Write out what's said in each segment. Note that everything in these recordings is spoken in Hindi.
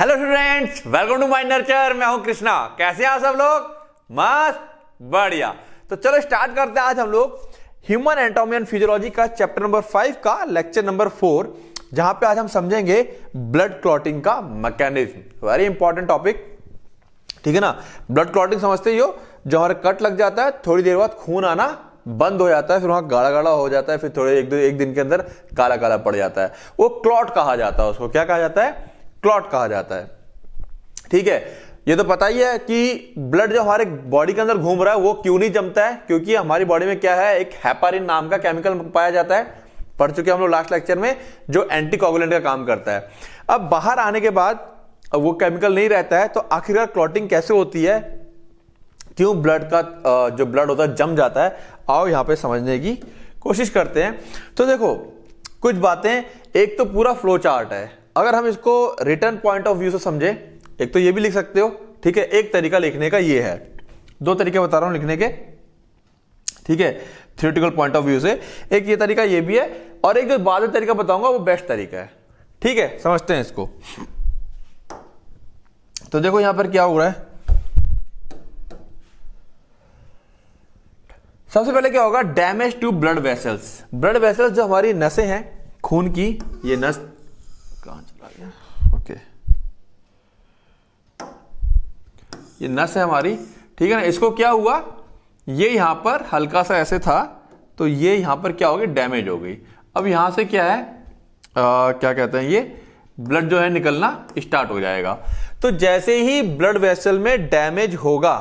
hello students welcome to my nurture मैं हूं कृष्णा कैसे हैं सब लोग मस्त बढ़िया तो चलो स्टार्ट करते हैं आज हम लोग ह्यूमन एंटोमी एंड फिजियोलॉजी का चैप्टर नंबर फाइव का लेक्चर नंबर फोर जहां पे आज हम समझेंगे ब्लड क्लॉटिंग का मैकेनिज्म वेरी इंपॉर्टेंट टॉपिक ठीक है ना ब्लड क्लॉटिंग समझते ही हो जो हमारा कट लग जाता है थोड़ी देर बाद खून आना बंद हो जाता है फिर वहां गाढ़ा गाढ़ा हो जाता है फिर थोड़े एक एक दिन के अंदर काला काला पड़ जाता है वो क्लॉट कहा जाता है उसको क्या कहा जाता है क्लॉट कहा जाता है ठीक है ये तो पता ही है कि ब्लड जो हमारे बॉडी के अंदर घूम रहा है वो क्यों नहीं जमता है क्योंकि हमारी बॉडी में क्या है एक हैपारिन नाम का केमिकल पाया जाता है पढ़ चुके हम लोग लास्ट लेक्चर में जो एंटीकॉगुलेंट का काम करता है अब बाहर आने के बाद वो केमिकल नहीं रहता है तो आखिरकार क्लॉटिंग कैसे होती है क्यों ब्लड का जो ब्लड होता है जम जाता है आओ यहां पे समझने की कोशिश करते हैं तो देखो कुछ बातें एक तो पूरा फ्लो चार्ट है अगर हम इसको रिटर्न पॉइंट ऑफ व्यू से समझे एक तो ये भी लिख सकते हो ठीक है एक तरीका लिखने का ये है दो तरीके बता रहा हूं लिखने के ठीक है थियोटिकल पॉइंट ऑफ व्यू से एक ये तरीका ये भी है और एक जो बाद तरीका बताऊंगा वो बेस्ट तरीका है ठीक है समझते हैं इसको तो देखो यहां पर क्या हो रहा है सबसे पहले क्या होगा damage to blood vessels blood vessels जो हमारी नसें हैं खून की ये नस कहाँ चला गया ओके ये नस है हमारी ठीक है ना इसको क्या हुआ ये यहां पर हल्का सा ऐसे था तो ये यहां पर क्या हो गई डैमेज हो गई अब यहां से क्या है आ, क्या कहते हैं ये ब्लड जो है निकलना स्टार्ट हो जाएगा तो जैसे ही ब्लड वेसल में डैमेज होगा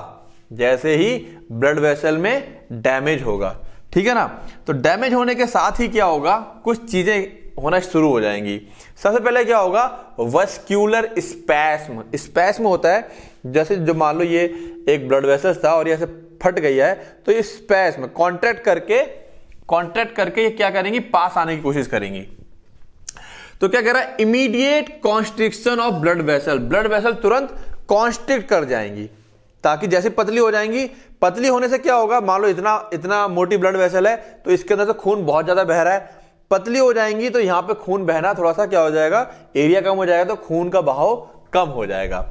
जैसे ही ब्लड वेसल में डैमेज होगा ठीक है ना तो डैमेज होने के साथ ही क्या होगा कुछ चीज़ें होना शुरू हो जाएंगी सबसे पहले क्या होगा वस्क्यूलर स्पैस्म स्पैस्म होता है जैसे जो मान लो ये एक ब्लड वेसल्स था और यहां से फट गई है तो ये स्पैस्म कॉन्ट्रैक्ट करके कॉन्ट्रैक्ट करके ये क्या करेंगी पास आने की कोशिश करेंगी तो क्या कह रहा है immediate constriction of blood vessel blood vessel तुरंत कॉन्स्ट्रिक्ट कर जाएंगी ताकि जैसे पतली हो जाएंगी पतली होने से क्या होगा मान लो इतना इतना मोटी ब्लड वेसल है तो इसके अंदर से खून बहुत ज्यादा बह रहा है पतली हो जाएंगी तो यहाँ पे खून बहना थोड़ा सा क्या हो जाएगा एरिया कम हो जाएगा तो खून का बहाव कम हो जाएगा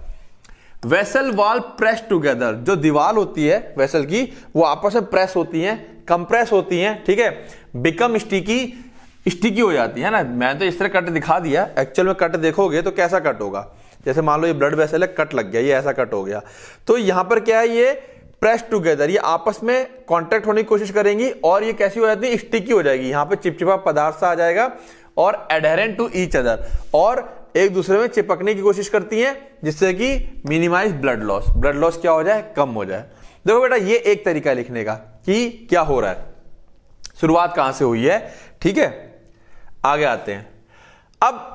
वेसल वॉल प्रेस टुगेदर जो दीवार होती है वेसल की वो आपस में प्रेस होती है कंप्रेस होती है ठीक है बिकम स्टिकी स्टिकी हो जाती है ना मैंने तो इस तरह कट दिखा दिया एक्चुअल में कट देखोगे तो कैसा कट होगा जैसे मान लो ये ब्लड वेसल है कट लग गया ये ऐसा कट हो गया तो यहां पर क्या है ये प्रेस टुगेदर ये आपस में कॉन्टेक्ट होने की कोशिश करेंगी और ये कैसी हो जाती है स्टिकी हो जाएगी यहां पे चिपचिपा पदार्थ आ जाएगा और एडेरेंट टू ईच अदर और एक दूसरे में चिपकने की कोशिश करती हैं जिससे कि minimize blood loss blood loss क्या हो जाए कम हो जाए देखो बेटा ये एक तरीका लिखने का कि क्या हो रहा है शुरुआत कहां से हुई है ठीक है आगे आते हैं अब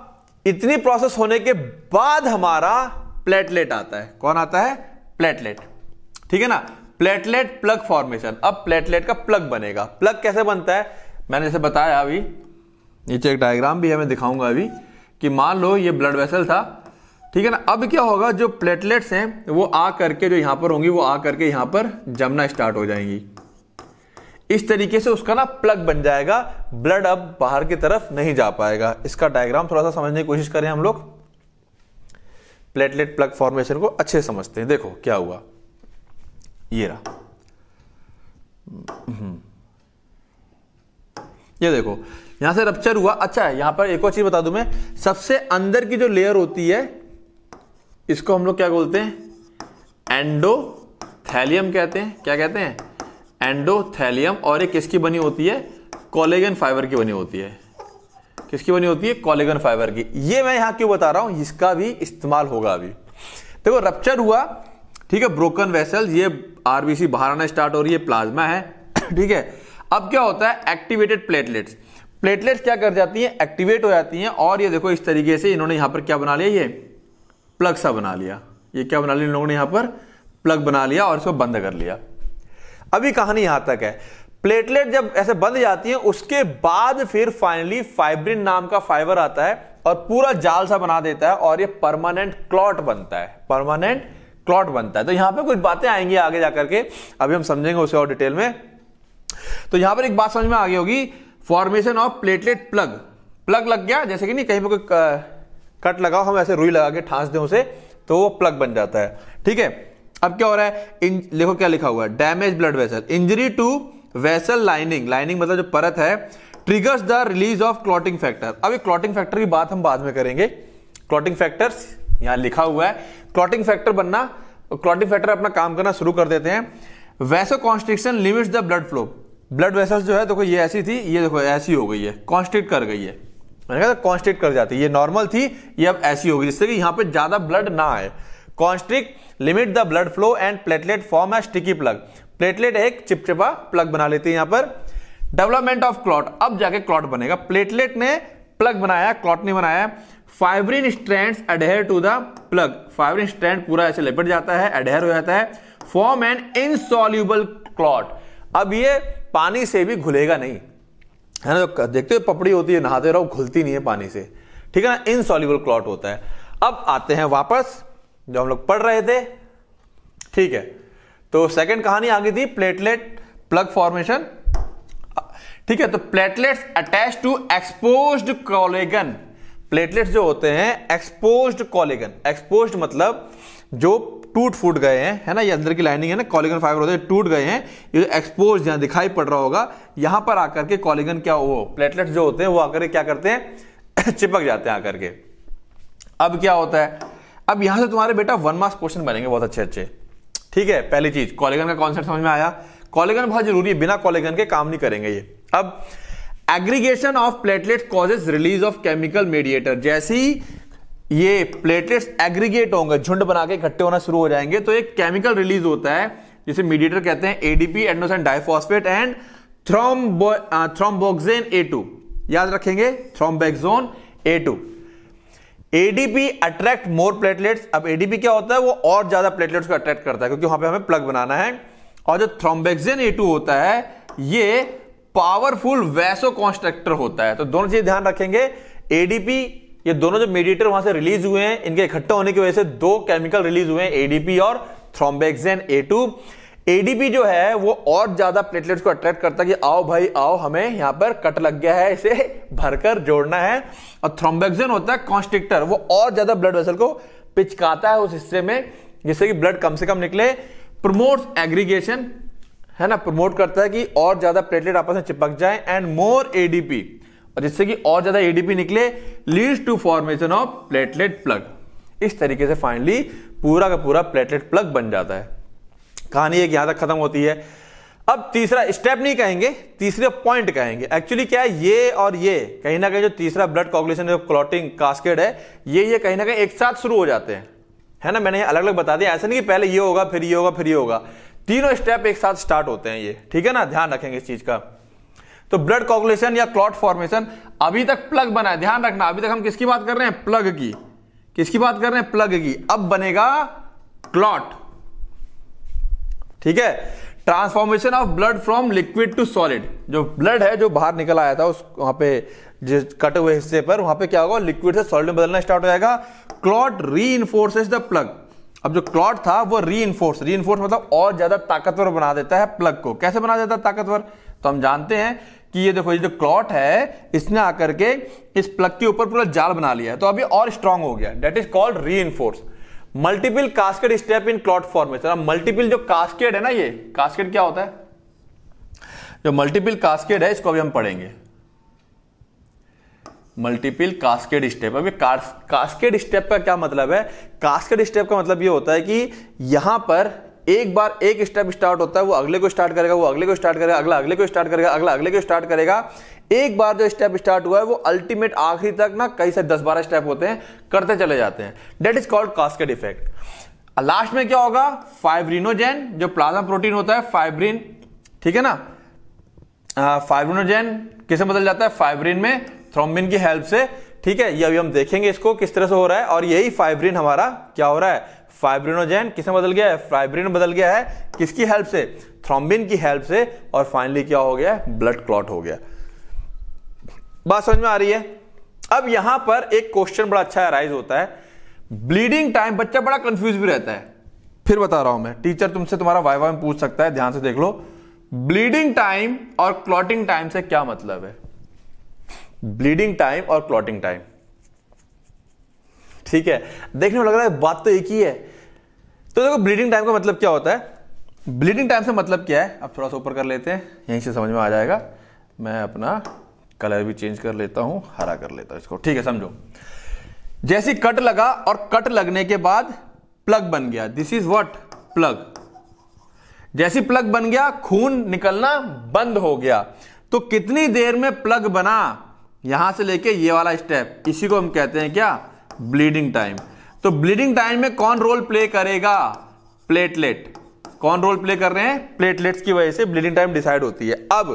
इतनी प्रोसेस होने के बाद हमारा प्लेटलेट आता है कौन आता है प्लेटलेट ठीक है ना प्लेटलेट प्लग फॉर्मेशन अब प्लेटलेट का प्लग बनेगा प्लग कैसे बनता है मैंने जैसे बताया अभी नीचे एक डायग्राम भी है मैं दिखाऊंगा अभी कि मान लो ये ब्लड वेसल था ठीक है ना अब क्या होगा जो प्लेटलेट्स हैं वो आ करके जो यहाँ पर होंगी वो आ करके यहाँ पर जमना स्टार्ट हो जाएंगी इस तरीके से उसका ना प्लग बन जाएगा ब्लड अब बाहर की तरफ नहीं जा पाएगा इसका डायग्राम थोड़ा सा समझने की कोशिश करें हम लोग प्लेटलेट प्लग फॉर्मेशन को अच्छे समझते हैं देखो क्या हुआ ये रहा ये देखो यहां से रप्चर हुआ अच्छा है यहां पर एक और चीज बता दू मैं सबसे अंदर की जो लेयर होती है इसको हम लोग क्या बोलते हैं एंडोथैलियम कहते हैं क्या कहते हैं एंडोथैलियम और एक किसकी बनी होती है कॉलेगन फाइबर की बनी होती है किसकी बनी होती है कॉलेगन फाइबर की ये मैं यहां क्यों बता रहा हूं इसका भी इस्तेमाल होगा अभी देखो रप्चर हुआ ठीक है ब्रोकन वेसल ये आरबीसी बाहर आना स्टार्ट हो रही है प्लाज्मा है ठीक है अब क्या होता है एक्टिवेटेड प्लेटलेट्स प्लेटलेट्स क्या कर जाती हैं एक्टिवेट हो जाती हैं और ये देखो इस तरीके से इन्होंने यहाँ पर क्या बना लिया ये प्लग सा बना लिया ये क्या बना लिया इन लोगों ने यहाँ पर प्लग बना लिया और इसको बंद कर लिया अभी कहानी यहां तक है प्लेटलेट जब ऐसे बंद जाती है उसके बाद फिर फाइनली फाइब्रिन नाम का फाइबर आता है और पूरा जाल सा बना देता है और ये परमानेंट क्लॉट बनता है परमानेंट क्लॉट बनता है तो यहां पे कुछ बातें आएंगी आगे जाकर के अभी हम समझेंगे उसे और डिटेल में तो यहां पर एक बात समझ में आ गई होगी formation of platelet plug plug लग गया जैसे कि नहीं कहीं पर कोई कट लगाओ हम ऐसे रुई लगा के ठांस दें उसे तो वो प्लग बन जाता है ठीक है अब क्या हो रहा है इन देखो क्या लिखा हुआ है damage blood vessel injury to vessel lining lining मतलब जो परत है triggers the release of clotting factor अब ये क्लॉटिंग फैक्टर की बात हम बाद में करेंगे क्लॉटिंग फैक्टर्स यहां लिखा हुआ है क्लॉटिंग फैक्टर बनना क्लॉटिंग फैक्टर अपना काम करना शुरू कर देते हैं vasoconstriction limit the blood flow blood vessels जो है देखो ये ऐसी थी ये देखो ऐसी हो गई है कॉन्स्ट्रिक्ट कर गई है मैंने कॉन्स्ट्रिक्ट कर जाती है ये नॉर्मल थी ये अब ऐसी होगी जिससे कि यहां पे ज्यादा ब्लड ना आए constrict limit the blood flow and platelet form है स्टिकी प्लग प्लेटलेट एक चिपचिपा प्लग बना लेती है यहां पर डेवलपमेंट ऑफ क्लॉट अब जाके क्लॉट बनेगा प्लेटलेट ने प्लग बनाया क्लॉट नहीं बनाया fibrin strands adhere to the plug fibrin strand पूरा ऐसे लिपट जाता है अडेयर हो जाता है फॉर्म एन इनसॉल्यूबल क्लॉट अब ये पानी से भी घुलेगा नहीं है ना देखते हो पपड़ी होती है नहाते रहो घुलती नहीं है पानी से ठीक है ना इनसॉल्यूबल क्लॉट होता है अब आते हैं वापस जो हम लोग पढ़ रहे थे ठीक है तो सेकेंड कहानी आ गई थी प्लेटलेट प्लग फॉर्मेशन ठीक है तो platelets attach to exposed collagen platelets जो होते हैं एक्सपोज्ड कॉलेगन एक्सपोज्ड मतलब जो टूट फूट गए हैं है ना ये अंदर की लाइनिंग है ना कॉलेगन फाइबर होते हैं टूट गए हैं ये एक्सपोज यहाँ दिखाई पड़ रहा होगा यहाँ पर आकर के कॉलेगन क्या हो प्लेटलेट जो होते हैं वो आकर के क्या करते हैं चिपक जाते हैं आकर के अब क्या होता है अब यहां से तुम्हारे बेटा वन मार्क्स क्वेश्चन बनेंगे बहुत अच्छे अच्छे ठीक है पहली चीज कॉलेगन का कॉन्सेप्ट समझ में आया कॉलेगन बहुत जरूरी है बिना कॉलेगन के काम नहीं करेंगे ये अब aggregation of platelet causes release of chemical mediator जैसे ही ये प्लेटलेट्स एग्रीगेट होंगे झुंड बना के इकट्ठे होना शुरू हो जाएंगे तो एक केमिकल रिलीज होता है जिसे मीडिएटर कहते हैं ADP adenosine diphosphate and thrombo thromboxane A two याद रखेंगे thromboxane A two ADP attract more platelets अब एडीपी क्या होता है वो और ज्यादा प्लेटलेट्स को अट्रैक्ट करता है क्योंकि वहां पे हमें प्लग बनाना है और जो थ्रोम्बेक्सिन ए टू होता है ये पावरफुल वैसो कॉन्स्ट्रक्टर होता है तो दोनों चीज ध्यान रखेंगे एडीपी ये दोनों जो मेडिएटर वहां से रिलीज हुए हैं इनके इकट्ठा होने की वजह से दो केमिकल रिलीज हुए हैं एडीपी और थ्रोम्बेक्सेन ए टू एडीपी जो है वो और ज्यादा प्लेटलेट्स को अट्रैक्ट करता है कि आओ भाई आओ हमें यहां पर कट लग गया है इसे भरकर जोड़ना है और थ्रोम्बेक्सेन होता है कॉन्स्ट्रिक्टर वो और ज्यादा ब्लड वेसल को पिचकाता है उस हिस्से में जिससे कि ब्लड कम से कम निकले प्रमोट्स एग्रीगेशन है ना प्रमोट करता है कि और ज्यादा प्लेटलेट आपस में चिपक जाए एंड मोर एडीपी और जिससे कि और ज्यादा एडीपी निकले leads to formation of platelet plug इस तरीके से फाइनली पूरा का पूरा प्लेटलेट प्लग बन जाता है कहानी एक यहां तक खत्म होती है अब तीसरा स्टेप नहीं कहेंगे तीसरे पॉइंट कहेंगे एक्चुअली क्या है ये और ये कहीं ना कहीं जो तीसरा ब्लड कॉगुलेशन क्लॉटिंग कास्केड है ये ये कहीं ना कहीं एक साथ शुरू हो जाते हैं है ना मैंने अलग अलग बता दिया ऐसा नहीं कि पहले ये होगा फिर ये होगा फिर ये होगा तीनों स्टेप एक साथ स्टार्ट होते हैं ये ठीक है ना ध्यान रखेंगे इस चीज का तो ब्लड कॉगुलेशन या क्लॉट फॉर्मेशन अभी तक प्लग बना है ध्यान रखना अभी तक हम किसकी बात कर रहे हैं प्लग की किसकी बात कर रहे हैं प्लग की अब बनेगा क्लॉट ठीक है transformation of blood from liquid to solid जो ब्लड है जो बाहर निकल आया था उस वहां पे जिस कटे हुए हिस्से पर वहां पे क्या होगा लिक्विड से सॉलिड में बदलना स्टार्ट हो जाएगा क्लॉट री द प्लग अब जो क्लॉट था वो री इन्फोर्स री इन्फोर्स मतलब और ज्यादा ताकतवर बना देता है प्लग को कैसे बना देता है ताकतवर तो हम जानते हैं कि ये देखो ये जो क्लॉट है इसने आकर के इस प्लग के ऊपर पूरा जाल बना लिया है तो अभी और स्ट्रांग हो गया that is called reinforce multiple cascade step in clot formation अब मल्टीपल जो कास्केट है ना ये कास्केट क्या होता है जो मल्टीपल कास्केट है इसको अभी हम पढ़ेंगे मल्टीपल कास्केड स्टेप अभी कास्केड स्टेप का क्या मतलब है कास्केड स्टेप का मतलब ये होता है कि यहां पर एक बार एक स्टेप स्टार्ट होता है वो अगले को स्टार्ट करेगा वो अगले को स्टार्ट करेगा अगला अगले को स्टार्ट करेगा अगला अगले को स्टार्ट करेगा एक बार जो स्टेप स्टार्ट हुआ है वो अल्टीमेट आखिरी तक ना कई से दस बारह स्टेप होते हैं करते चले जाते हैं that is called cascade effect last में क्या होगा फाइब्रिनोजेन जो प्लाज्मा प्रोटीन होता है फाइब्रिन ठीक है ना फाइब्रिनोजेन हाँ, किसे बदल जाता है फाइब्रिन में थ्रोम्बिन की हेल्प से ठीक है ये अभी हम देखेंगे इसको किस तरह से हो रहा है और यही फाइब्रिन हमारा क्या हो रहा है फाइब्रिनोजेन किसने बदल गया है फाइब्रिन बदल गया है किसकी हेल्प से थ्रोम्बिन की हेल्प से और फाइनली क्या हो गया ब्लड क्लॉट हो गया बात समझ में आ रही है अब यहां पर एक क्वेश्चन बड़ा अच्छा अराइज होता है ब्लीडिंग टाइम बच्चा बड़ा कंफ्यूज भी रहता है फिर बता रहा हूं मैं टीचर तुमसे तुम्हारा वाइवा में पूछ सकता है ध्यान से देख लो ब्लीडिंग टाइम और क्लॉटिंग टाइम से क्या मतलब है ब्लीडिंग टाइम और क्लॉटिंग टाइम ठीक है देखने में लग रहा है बात तो एक ही है तो देखो ब्लीडिंग टाइम का मतलब क्या होता है ब्लीडिंग टाइम से मतलब क्या है अब थोड़ा सा ऊपर कर लेते हैं यहीं से समझ में आ जाएगा मैं अपना कलर भी चेंज कर लेता हूं हरा कर लेता हूं इसको ठीक है समझो जैसी कट लगा और कट लगने के बाद प्लग बन गया दिस इज वॉट प्लग जैसी प्लग बन गया खून निकलना बंद हो गया तो कितनी देर में प्लग बना यहाँ से लेके ये वाला स्टेप इसी को हम कहते हैं क्या ब्लीडिंग टाइम तो ब्लीडिंग टाइम में कौन रोल प्ले करेगा प्लेटलेट कौन रोल प्ले कर रहे हैं प्लेटलेट्स की वजह से ब्लीडिंग टाइम डिसाइड होती है अब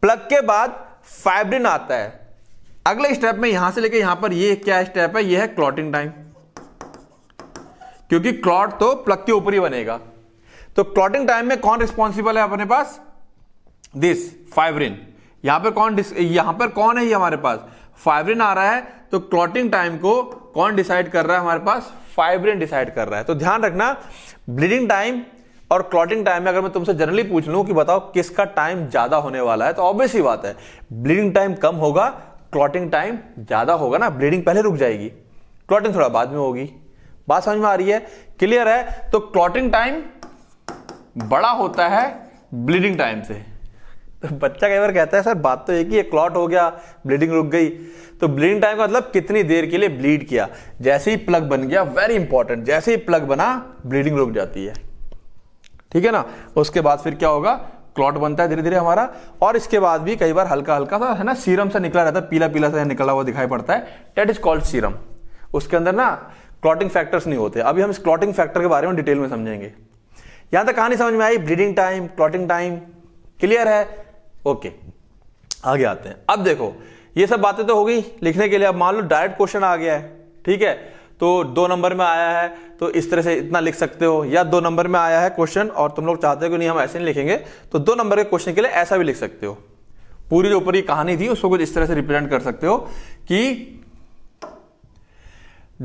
प्लग के बाद फाइब्रिन आता है अगले स्टेप में यहां से लेके यहां पर ये क्या स्टेप है ये है क्लॉटिंग टाइम क्योंकि क्लॉट तो प्लग के ऊपर ही बनेगा तो क्लॉटिंग टाइम में कौन रिस्पॉन्सिबल है अपने पास दिस फाइब्रिन यहां पर कौन यहां पर कौन है ये हमारे पास फाइब्रिन आ रहा है तो क्लॉटिंग टाइम को कौन डिसाइड कर रहा है हमारे पास फाइब्रिन डिसाइड कर रहा है तो ध्यान रखना ब्लीडिंग टाइम और क्लॉटिंग टाइम में अगर मैं तुमसे जनरली पूछ लू कि बताओ किसका टाइम ज्यादा होने वाला है तो ऑब्वियस ही बात है ब्लीडिंग टाइम कम होगा क्लॉटिंग टाइम ज्यादा होगा ना ब्लीडिंग पहले रुक जाएगी क्लॉटिंग थोड़ा बाद में होगी बात समझ में आ रही है क्लियर है तो क्लॉटिंग टाइम बड़ा होता है ब्लीडिंग टाइम से तो बच्चा कई बार कहता है सर बात तो एक ही है क्लॉट हो गया ब्लीडिंग रुक गई तो ब्लीडिंग टाइम का मतलब कितनी देर के लिए ब्लीड किया जैसे ही प्लग बन गया वेरी इंपॉर्टेंट जैसे ही प्लग बना ब्लीडिंग रुक जाती है ठीक है ना उसके बाद फिर क्या होगा क्लॉट बनता है धीरे धीरे हमारा और इसके बाद भी कई बार हल्का हल्का सा है ना सीरम सा निकला रहता है पीला पीला सा निकला हुआ दिखाई पड़ता है डेट इज कॉल्ड सीरम उसके अंदर ना क्लॉटिंग फैक्टर्स नहीं होते अभी हम इस क्लॉटिंग फैक्टर के बारे में डिटेल में समझेंगे यहां तक कहानी समझ में आई bleeding time clotting time clear है ओके आगे आते हैं अब देखो ये सब बातें तो हो गई लिखने के लिए अब मान लो डायरेक्ट क्वेश्चन आ गया है ठीक है तो दो नंबर में आया है तो इस तरह से इतना लिख सकते हो या दो नंबर में आया है क्वेश्चन और तुम लोग चाहते हो कि नहीं हम ऐसे नहीं लिखेंगे तो दो नंबर के क्वेश्चन के लिए ऐसा भी लिख सकते हो पूरी जो ऊपर की कहानी थी उसको कुछ इस तरह से रिप्रेजेंट कर सकते हो कि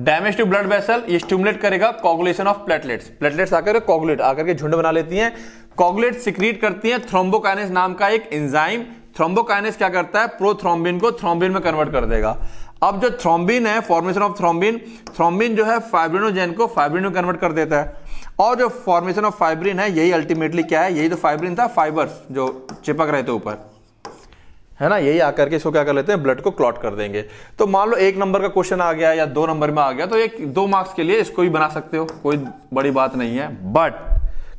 डैमेज टू ब्लड वेसल ये स्टिमुलेट करेगा कॉगुलेशन ऑफ प्लेटलेट्स प्लेटलेट्स आकर कॉगुलेट आकर के झुंड बना लेती हैं कॉगुलेट सिक्रीट करती हैं थ्रोम्बोकाइनेस नाम का एक एंजाइम थ्रोम्बोकाइनेस क्या करता है प्रोथ्रोम्बिन को थ्रोम्बिन में कन्वर्ट कर देगा अब जो थ्रोम्बिन है फॉर्मेशन ऑफ थ्रोम्बिन थ्रोम्बिन जो है फाइब्रिनोजेन को फाइब्रिन में कन्वर्ट कर देता है और जो फॉर्मेशन ऑफ फाइब्रिन है यही अल्टीमेटली क्या है यही तो फाइब्रिन था फाइबर्स जो चिपक रहे थे ऊपर है ना यही आकर के इसको क्या कर लेते हैं ब्लड को क्लॉट कर देंगे तो मान लो एक नंबर का क्वेश्चन आ गया या दो नंबर में आ गया तो एक दो मार्क्स के लिए इसको भी बना सकते हो कोई बड़ी बात नहीं है बट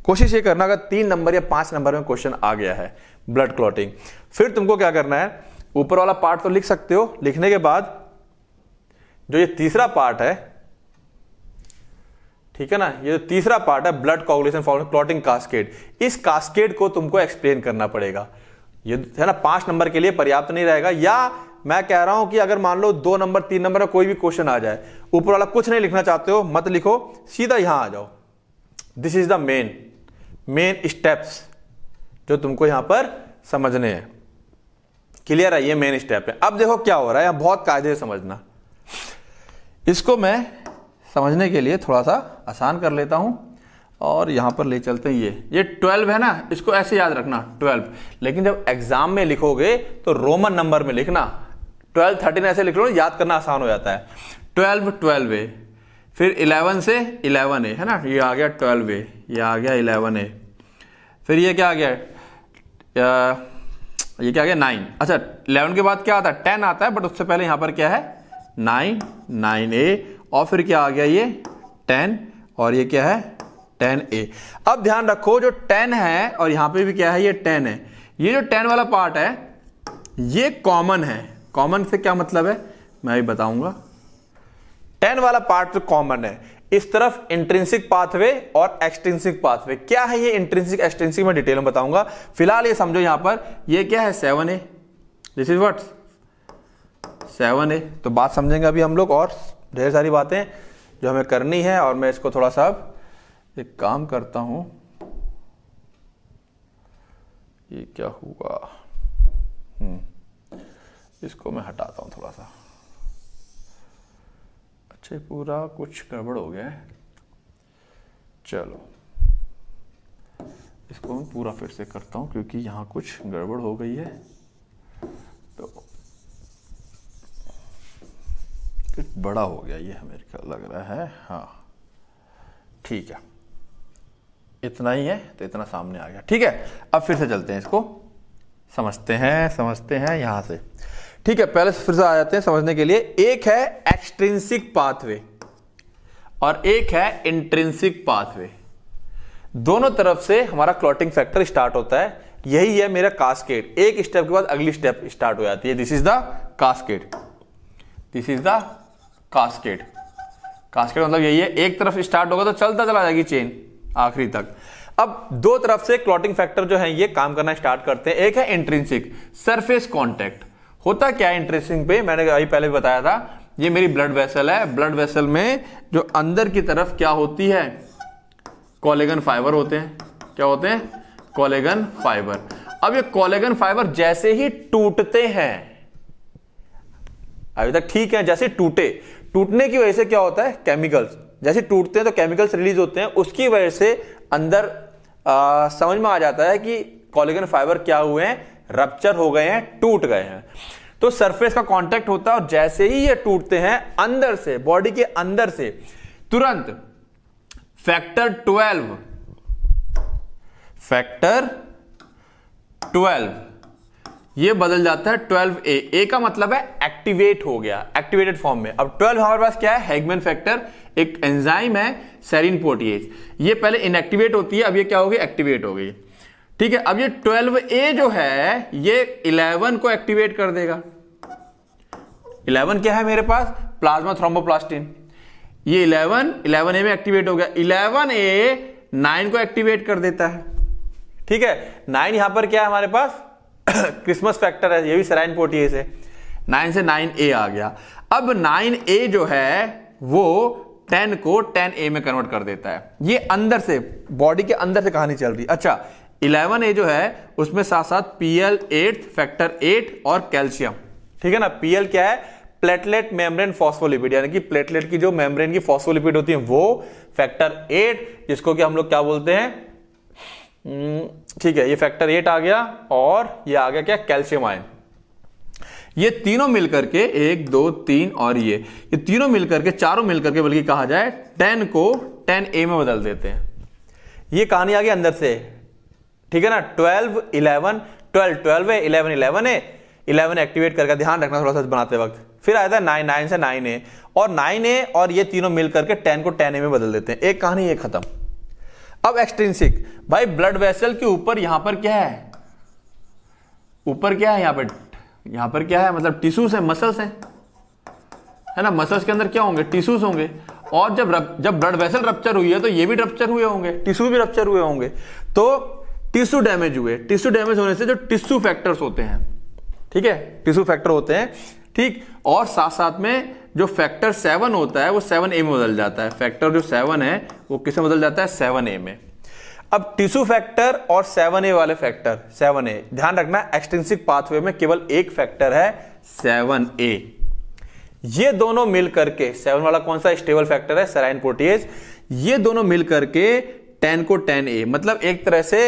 कोशिश ये करना अगर तीन नंबर या पांच नंबर में क्वेश्चन आ गया है ब्लड क्लॉटिंग फिर तुमको क्या करना है ऊपर वाला पार्ट तो लिख सकते हो लिखने के बाद जो ये तीसरा पार्ट है ठीक है ना ये जो तीसरा पार्ट है blood coagulation form clotting cascade इस कास्केड को तुमको एक्सप्लेन करना पड़ेगा ये है ना पांच नंबर के लिए पर्याप्त नहीं रहेगा या मैं कह रहा हूं कि अगर मान लो दो नंबर तीन नंबर में कोई भी क्वेश्चन आ जाए ऊपर वाला कुछ नहीं लिखना चाहते हो मत लिखो सीधा यहां आ जाओ this is the main main steps जो तुमको यहां पर समझने हैं क्लियर है ये मेन स्टेप है अब देखो क्या हो रहा है बहुत कायदे समझना इसको मैं समझने के लिए थोड़ा सा आसान कर लेता हूं और यहाँ पर ले चलते हैं ये ये ट्वेल्व है ना इसको ऐसे याद रखना ट्वेल्व लेकिन जब एग्जाम में लिखोगे तो रोमन नंबर में लिखना ट्वेल्व थर्टीन ऐसे लिख लो याद करना आसान हो जाता है ट्वेल्व ट्वेल्व ए फिर इलेवन से इलेवन ए है ना ये आ गया ट्वेल्व ए ये आ गया इलेवन ए फिर ये क्या आ गया ये क्या आ गया नाइन अच्छा इलेवन के बाद क्या आता है टेन आता है बट उससे पहले यहाँ पर क्या है नाइन नाइन ए और फिर क्या आ गया ये टेन और ये क्या है टेन ए अब ध्यान रखो जो टेन है और यहां पे भी क्या है ये टेन है ये जो टेन वाला पार्ट है ये कॉमन है कॉमन से क्या मतलब है मैं भी बताऊंगा टेन वाला पार्ट तो कॉमन है इस तरफ इंट्रेंसिक पाथवे और एक्सटेंसिक पाथवे क्या है ये इंट्रेंसिक एक्सटेंसिक में डिटेल में बताऊंगा फिलहाल ये समझो यहां पर ये क्या है seven A this is what seven A तो बात समझेंगे अभी हम लोग और ढेर सारी बातें जो हमें करनी है और मैं इसको थोड़ा सा एक काम करता हूं ये क्या हुआ हम्म इसको मैं हटाता हूं थोड़ा सा अच्छा पूरा कुछ गड़बड़ हो गया है चलो इसको मैं पूरा फिर से करता हूं क्योंकि यहाँ कुछ गड़बड़ हो गई है तो कुछ बड़ा हो गया ये मेरे ख्याल लग रहा है हाँ ठीक है इतना ही है तो इतना सामने आ गया ठीक है अब फिर से चलते हैं इसको समझते हैं समझते हैं यहां से ठीक है पहले फिर से आ जाते हैं समझने के लिए एक है एक्सट्रिंसिक पाथवे और एक है इंट्रिंसिक पाथवे दोनों तरफ से हमारा क्लॉटिंग फैक्टर स्टार्ट होता है यही है मेरा कास्केट एक स्टेप के बाद अगली स्टेप स्टार्ट हो जाती है this is the cascade this is the cascade cascade मतलब यही है एक तरफ स्टार्ट होगा तो चलता चला जाएगी चेन आखिरी तक अब दो तरफ से क्लॉटिंग फैक्टर जो है ये काम करना स्टार्ट करते हैं एक है इंट्रेंसिक सरफेस कॉन्टेक्ट होता क्या है इंट्रेंसिक पे मैंने अभी पहले भी बताया था ये मेरी ब्लड वेसल है ब्लड वेसल में जो अंदर की तरफ क्या होती है कॉलेगन फाइबर होते हैं क्या होते हैं कॉलेगन फाइबर अब ये कॉलेगन फाइबर जैसे ही टूटते हैं अभी तक ठीक है जैसे टूटे टूटने की वजह से क्या होता है केमिकल्स जैसे टूटते हैं तो केमिकल्स रिलीज होते हैं उसकी वजह से अंदर आ, समझ में आ जाता है कि कॉलेगन फाइबर क्या हुए हैं रप्चर हो गए हैं टूट गए हैं तो सरफेस का कांटेक्ट होता है और जैसे ही ये टूटते हैं अंदर से बॉडी के अंदर से तुरंत फैक्टर ट्वेल्व फैक्टर ट्वेल्व ये बदल जाता है ट्वेल्व ए ए का मतलब है एक्टिवेट हो गया एक्टिवेटेड फॉर्म में अब ट्वेल्व हमारे पास क्या है हेगमेन फैक्टर एक एंजाइम है सेरिन पोटिएज ये पहले इनएक्टिवेट होती है अब ये क्या होगी एक्टिवेट हो गई ठीक है अब ये ए जो है ये 11 को एक्टिवेट कर देगा 11 क्या है मेरे पास प्लाज्मा थ्रोम्बोप्लास्टिन ये 11 ए में एक्टिवेट हो गया ए 9 को एक्टिवेट कर देता है ठीक है 9 यहां पर क्या है हमारे पास क्रिसमस फैक्टर है ये भी सराइन पोटिए से 9 से ए आ गया अब ए जो है वो टेन को टेन ए में कन्वर्ट कर देता है ये अंदर से बॉडी के अंदर से कहानी चल रही अच्छा इलेवन ए जो है उसमें साथ साथ P L eight factor eight और कैल्शियम ठीक है ना पीएल क्या है प्लेटलेट मेम्ब्रेन फॉस्फोलिपिड यानी कि प्लेटलेट की जो मेम्ब्रेन की फॉस्फोलिपिड होती है वो फैक्टर एट जिसको कि हम लोग क्या बोलते हैं हम्म, ठीक है ये फैक्टर एट आ गया और ये आ गया क्या कैल्शियम आयन ये तीनों मिलकर के एक दो तीन और ये ये तीनों मिलकर के चारों मिलकर के बल्कि कहा जाए टेन को टेन ए में बदल देते हैं ये कहानी आ गई अंदर से ठीक है ना ट्वेल्व इलेवन ट्वेल्व ट्वेल्व है इलेवन इलेवन है इलेवन एक्टिवेट करके ध्यान रखना थोड़ा सा बनाते वक्त फिर आया था नाइन नाइन से नाइन ए और नाइन ए और ये तीनों मिल करके टेन को टेन ए में बदल देते हैं एक कहानी ये खत्म अब एक्सट्रिंसिक भाई ब्लड वेसल के ऊपर यहां पर क्या है ऊपर क्या है यहां पर यहां पर क्या है मतलब टिश्यूज है मसल्स हैं है ना मसल्स के अंदर क्या होंगे टिश्यूज होंगे और जब रप, जब ब्लड वेसल रप्चर हुई है तो ये भी रप्चर हुए होंगे टिश्यू भी रप्चर हुए होंगे तो टिश्यू डैमेज हुए टिश्यू डैमेज होने से जो टिश्यू फैक्टर्स होते हैं ठीक है टिश्यू फैक्टर होते हैं ठीक और साथ साथ में जो फैक्टर सेवन होता है वो सेवन ए में बदल जाता है फैक्टर जो सेवन है वो किसमें बदल जाता है सेवन ए में अब टिश्यू फैक्टर और सेवन ए वाले फैक्टर सेवन ए ध्यान रखना एक्सटेंसिव पाथवे में केवल एक फैक्टर है सेवन ए ये दोनों मिलकर के सेवन वाला कौन सा स्टेबल फैक्टर है सराइन प्रोटीज ये दोनों मिलकर के टेन को टेन ए मतलब एक तरह से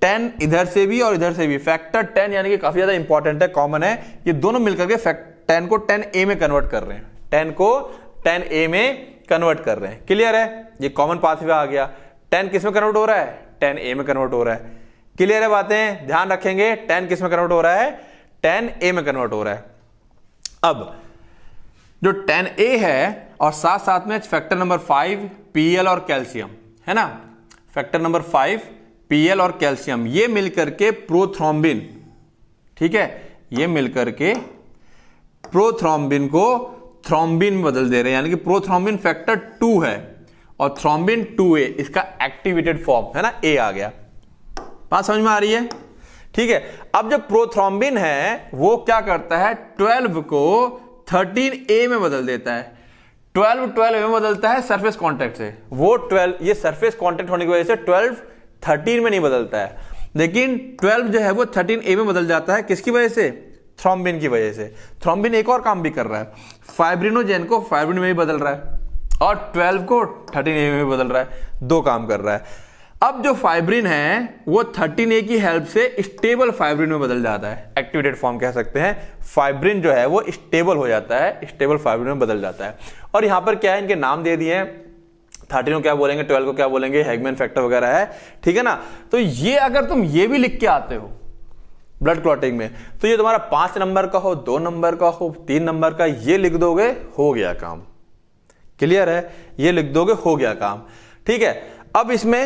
टेन इधर से भी और इधर से भी फैक्टर टेन यानी कि काफी ज्यादा इंपॉर्टेंट है कॉमन है ये दोनों मिलकर के टेन को टेन ए में कन्वर्ट कर रहे हैं टेन को टेन ए में कन्वर्ट कर रहे हैं क्लियर है ये कॉमन पाथवे आ गया टेन किस में कन्वर्ट हो रहा है टेन ए में कन्वर्ट हो रहा है क्लियर है बातें ध्यान रखेंगे टेन किस में कन्वर्ट हो रहा है टेन ए में कन्वर्ट हो रहा है अब जो टेन ए है और साथ साथ में फैक्टर नंबर फाइव पीएल और कैल्शियम है ना फैक्टर नंबर फाइव पीएल और कैल्शियम ये मिलकर के प्रोथ्रोम्बिन ठीक है ये मिलकर के प्रोथ्रोम्बिन को थ्रोम्बिन बदल दे रहे हैं यानी कि प्रोथ्रोम्बिन फैक्टर टू है और थ्रोम्बिन टू ए इसका एक्टिवेटेड फॉर्म है ना ए आ गया बात समझ में आ रही है ठीक है अब जो प्रोथ्रोम्बिन है वो क्या करता है ट्वेल्व को थर्टीन ए में बदल देता है ट्वेल्व ट्वेल्व में बदलता है सरफेस कॉन्टेक्ट से वो ट्वेल्व ये सरफेस कॉन्टेक्ट होने की वजह से ट्वेल्व थर्टीन में नहीं बदलता है लेकिन ट्वेल्व जो है वो थर्टीन ए में बदल जाता है किसकी वजह से थ्रोम्बिन की वजह से थ्रोम्बिन एक और काम भी कर रहा है फाइब्रिनोजेन को फाइब्रिन में भी बदल रहा है और 12 को 13 ए में बदल रहा है दो काम कर रहा है अब जो फाइब्रिन है वो 13 ए की हेल्प से स्टेबल फाइब्रिन में बदल जाता है एक्टिवेटेड फॉर्म कह सकते हैं फाइब्रिन जो है वो स्टेबल हो जाता है स्टेबल फाइब्रिन में बदल जाता है और यहां पर क्या है इनके नाम दे दिए हैं थर्टीन को क्या बोलेंगे ट्वेल्व को क्या बोलेंगे हेगमेन फैक्टर वगैरह है ठीक है ना तो ये अगर तुम ये भी लिख के आते हो ब्लड क्लॉटिंग में तो ये तुम्हारा पांच नंबर का हो दो नंबर का हो तीन नंबर का ये लिख दोगे हो गया काम क्लियर है ये लिख दोगे हो गया काम ठीक है अब इसमें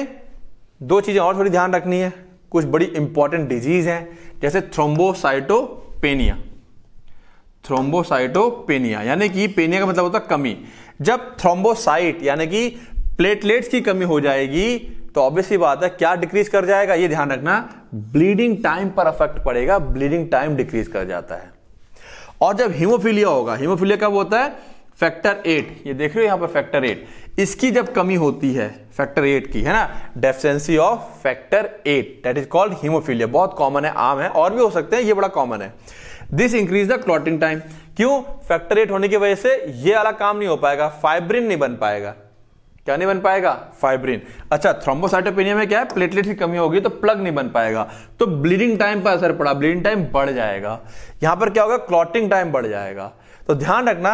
दो चीजें और थोड़ी ध्यान रखनी है कुछ बड़ी इंपॉर्टेंट डिजीज हैं जैसे थ्रोम्बोसाइटोपेनिया थ्रोम्बोसाइटोपेनिया यानी कि पेनिया का मतलब होता है कमी जब थ्रोम्बोसाइट यानी कि प्लेटलेट्स की कमी हो जाएगी तो ऑब्वियसली बात है क्या डिक्रीज कर जाएगा ये ध्यान रखना ब्लीडिंग टाइम पर अफेक्ट पड़ेगा ब्लीडिंग टाइम डिक्रीज कर जाता है और जब हीमोफीलिया होगा हीमोफीलिया कब होता है फैक्टर एट ये देख रहे हो यहां पर फैक्टर एट इसकी जब कमी होती है फैक्टर एट की है ना deficiency of factor eight that is called haemophilia बहुत कॉमन है आम है और भी हो सकते हैं ये बड़ा कॉमन है this increase the clotting time क्यों फैक्टर एट होने की वजह से ये वाला काम नहीं हो पाएगा फाइब्रिन नहीं बन पाएगा क्या नहीं बन पाएगा फाइब्रिन अच्छा थ्रोम्बोसाइटोपेनिया में क्या है प्लेटलेट की कमी होगी तो प्लग नहीं बन पाएगा तो ब्लीडिंग टाइम पर असर पड़ा ब्लीडिंग टाइम बढ़ जाएगा यहां पर क्या होगा क्लॉटिंग टाइम बढ़ जाएगा तो ध्यान रखना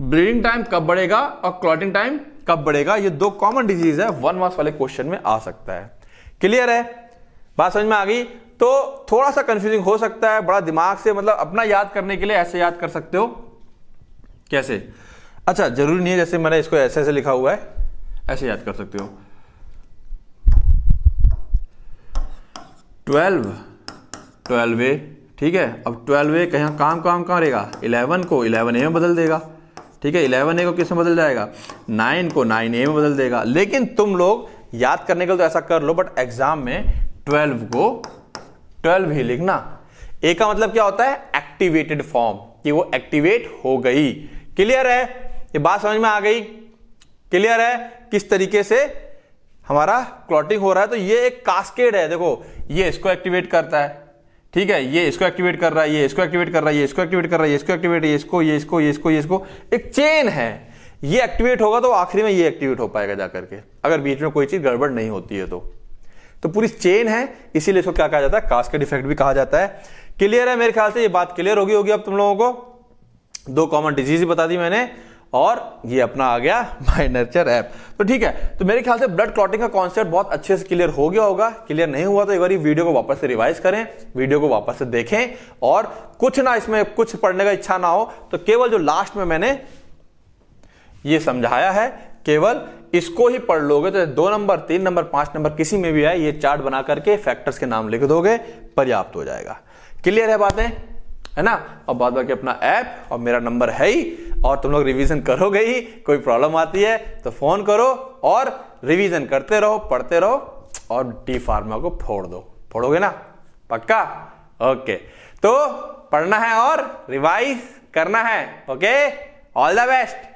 ब्लीडिंग टाइम कब बढ़ेगा और क्लॉटिंग टाइम कब बढ़ेगा ये दो कॉमन डिजीज है वन मार्क्स वाले क्वेश्चन में आ सकता है क्लियर है बात समझ में आ गई तो थोड़ा सा कंफ्यूजिंग हो सकता है बड़ा दिमाग से मतलब अपना याद करने के लिए ऐसे याद कर सकते हो कैसे अच्छा जरूरी नहीं है जैसे मैंने इसको ऐसे ऐसे लिखा हुआ है ऐसे याद कर सकते हो ट्वेल्व ट्वेल्व ए ठीक है अब ट्वेल्व ए कहीं काम काम कहाँ रहेगा इलेवन को इलेवन ए में बदल देगा ठीक है इलेवन ए को किस में बदल जाएगा नाइन को नाइन ए में बदल देगा लेकिन तुम लोग याद करने के लिए तो ऐसा कर लो बट एग्जाम में ट्वेल्व को ट्वेल्व ही लिखना ए का मतलब क्या होता है एक्टिवेटेड फॉर्म कि वो एक्टिवेट हो गई क्लियर है ये बात समझ में आ गई क्लियर है किस तरीके से हमारा क्लॉटिंग हो रहा है तो ये एक कास्केड है देखो ये इसको एक्टिवेट करता है ठीक है ये इसको एक्टिवेट कर रहा है ये इसको एक्टिवेट कर रहा है ये इसको एक्टिवेट कर रहा है इसको एक्टिवेट ये इसको ये इसको ये इसको ये इसको एक चेन है ये एक्टिवेट होगा तो आखिरी में ये एक्टिवेट हो पाएगा जाकर के अगर बीच में कोई चीज गड़बड़ नहीं होती है तो तो पूरी चेन है इसीलिए इसको क्या कहा जाता है कास्केट इफेक्ट भी कहा जाता है क्लियर है मेरे ख्याल से ये बात क्लियर होगी होगी अब तुम लोगों को दो कॉमन डिजीज बता दी मैंने और ये अपना आ गया माई नेचर ऐप तो ठीक है तो मेरे ख्याल से ब्लड क्लॉटिंग का कॉन्सेप्ट बहुत अच्छे से क्लियर हो गया होगा क्लियर नहीं हुआ तो एक बार वीडियो को वापस से रिवाइज करें वीडियो को वापस से देखें और कुछ ना इसमें कुछ पढ़ने का इच्छा ना हो तो केवल जो लास्ट में मैंने ये समझाया है केवल इसको ही पढ़ लोगे तो दो नंबर तीन नंबर पांच नंबर किसी में भी आए ये चार्ट बना करके फैक्टर्स के नाम लिख दोगे पर्याप्त हो जाएगा क्लियर है बातें है ना और बाद बाकी अपना ऐप और मेरा नंबर है ही और तुम लोग रिवीजन करोगे ही कोई प्रॉब्लम आती है तो फोन करो और रिवीजन करते रहो पढ़ते रहो और डी फार्मा को फोड़ दो फोड़ोगे ना पक्का ओके तो पढ़ना है और रिवाइज करना है ओके ऑल द बेस्ट